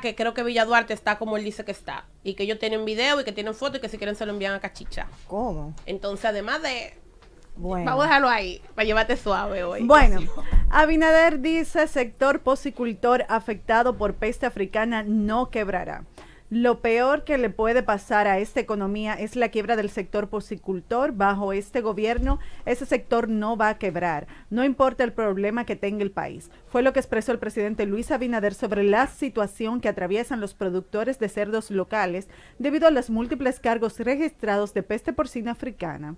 que creo que Villa Duarte está como él dice que está. Y que ellos tienen video y que tienen foto y que si quieren se lo envían a Cachicha. ¿Cómo? Entonces, además de bueno. Vamos a dejarlo ahí, para llevarte suave hoy. Bueno, Abinader dice, sector posicultor afectado por peste africana no quebrará. Lo peor que le puede pasar a esta economía es la quiebra del sector porcicultor. Bajo este gobierno, ese sector no va a quebrar, no importa el problema que tenga el país. Fue lo que expresó el presidente Luis Abinader sobre la situación que atraviesan los productores de cerdos locales debido a los múltiples cargos registrados de peste porcina africana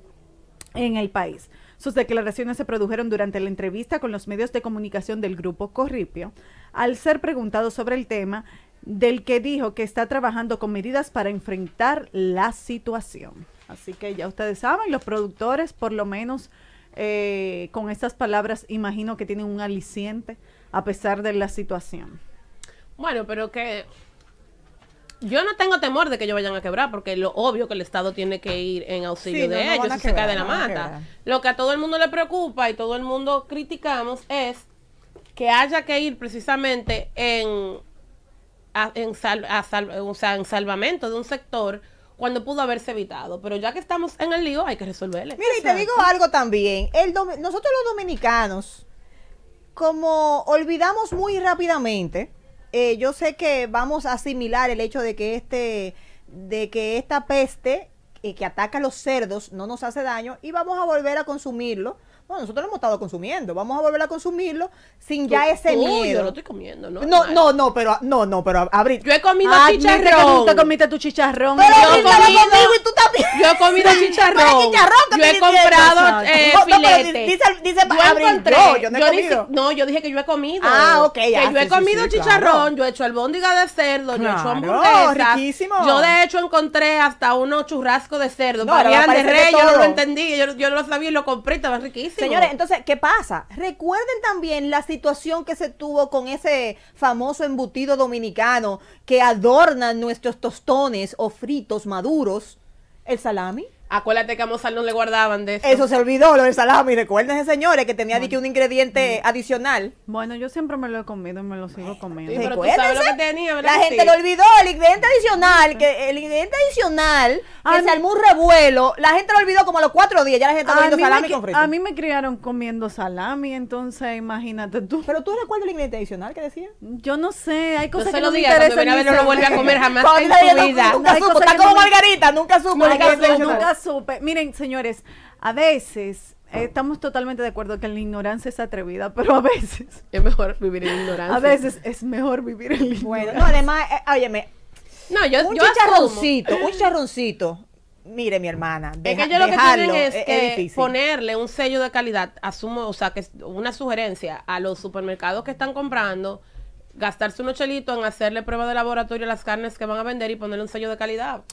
en el país. Sus declaraciones se produjeron durante la entrevista con los medios de comunicación del grupo Corripio. Al ser preguntado sobre el tema, del que dijo que está trabajando con medidas para enfrentar la situación. Así que ya ustedes saben, los productores por lo menos eh, con estas palabras imagino que tienen un aliciente a pesar de la situación. Bueno, pero que yo no tengo temor de que ellos vayan a quebrar, porque lo obvio que el Estado tiene que ir en auxilio de ellos se cae de la mata. Lo que a todo el mundo le preocupa y todo el mundo criticamos es que haya que ir precisamente en a, en, salvamento de un sector cuando pudo haberse evitado. Pero ya que estamos en el lío, hay que resolverle Mira, y te digo algo también. El nosotros los dominicanos, como olvidamos muy rápidamente, eh, yo sé que vamos a asimilar el hecho de que este, de que esta peste eh, que ataca a los cerdos no nos hace daño y vamos a volver a consumirlo bueno, nosotros lo hemos estado consumiendo, vamos a volver a consumirlo sin ya ese tú, miedo. Yo lo estoy comiendo, ¿no? No, no, no, pero no, no, pero abrir. Yo he comido chicharrón. Tú te comiste tu chicharrón. Pero yo he comido y tú también. Yo he comido chicharrón. chicharrón yo he comprado eh, no, filete. No, dice, dice yo encontré, yo, no he yo comido. no, yo dije que yo he comido. Ah, ok, ya. Que yo he comido chicharrón, yo he hecho albóndiga de cerdo, yo he hecho hamburguesas. Riquísimo. Yo de hecho encontré hasta unos churrascos de cerdo, yo no entendí, yo, yo lo sabía y lo compré, estaba riquísimo. Señores, entonces, ¿qué pasa? Recuerden también la situación que se tuvo con ese famoso embutido dominicano que adorna nuestros tostones o fritos maduros, el salami. Acuérdate que a Mozart no le guardaban de eso. Eso se olvidó, lo del salami. Recuerden, señores, que tenía dicho un ingrediente mm. adicional. Bueno, yo siempre me lo he comido y me lo sigo comiendo. pero tú sabes lo que tenía, ¿verdad? La gente lo olvidó, el ingrediente adicional, que el ingrediente adicional, ah, que se armó un revuelo, la gente lo olvidó como a los cuatro días, ya la gente está comiendo salami con frito. A mí me criaron comiendo salami, entonces imagínate tú. ¿Pero tú recuerdas el ingrediente adicional que decía? Yo no sé, hay cosas no se que lo no diga, me interesan. no lo vuelve a comer jamás en tu vida. Nunca supo, está como Margarita, nunca supo. Nunca Miren, señores, a veces eh, estamos totalmente de acuerdo que la ignorancia es atrevida, pero a veces. Es mejor vivir en ignorancia. A veces es mejor vivir en ignorancia. Bueno, no, además, eh, óyeme. un charroncito un charroncito. Mire, mi hermana. es que lo que quieren es, ponerle un sello de calidad, asumo, o sea, que una sugerencia a los supermercados que están comprando gastarse unos chelitos en hacerle prueba de laboratorio a las carnes que van a vender y ponerle un sello de calidad.